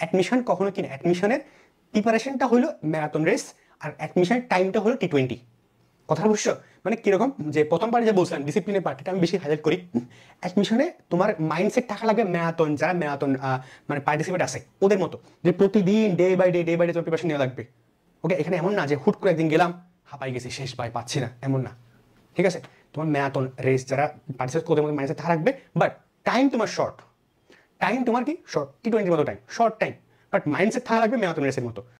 admission কখনো কিনা অ্যাডমিশনের প্রিপারেশনটা হলো ম্যারাথন রেস আর অ্যাডমিশনের টাইমটা হলো টি টোয়েন্টি কথা বুঝছো মানে কীরকম যে প্রথমবার যে বলছিলাম ডিসিপ্লিনের পার্ট এটা আমি বেশি হাইলাইট করি অ্যাডমিশনে তোমার মাইন্ডসেট থাকা লাগবে ম্যারাথন যারা ম্যারাথন মানে পার্টিসিপেট আছে ওদের মতো যে প্রতিদিন day by day day by day তোমার প্রিপারেশন নেওয়া লাগবে ওকে এখানে এমন না যে হুট করে একদিন গেলাম হাঁপাই গেছি শেষ পাই পাচ্ছি না এমন না ঠিক আছে তোমার ম্যারাথন রেস যারা পার্টিসিপেট করতে মাইন্ডসেট থাকা লাগবে বাট টাইম তোমার শর্ট টাইম তোমার কি শর্ট টি টোয়েন্টির মতো time short time but mindset থাকা লাগবে ম্যারাথন রেসের মতো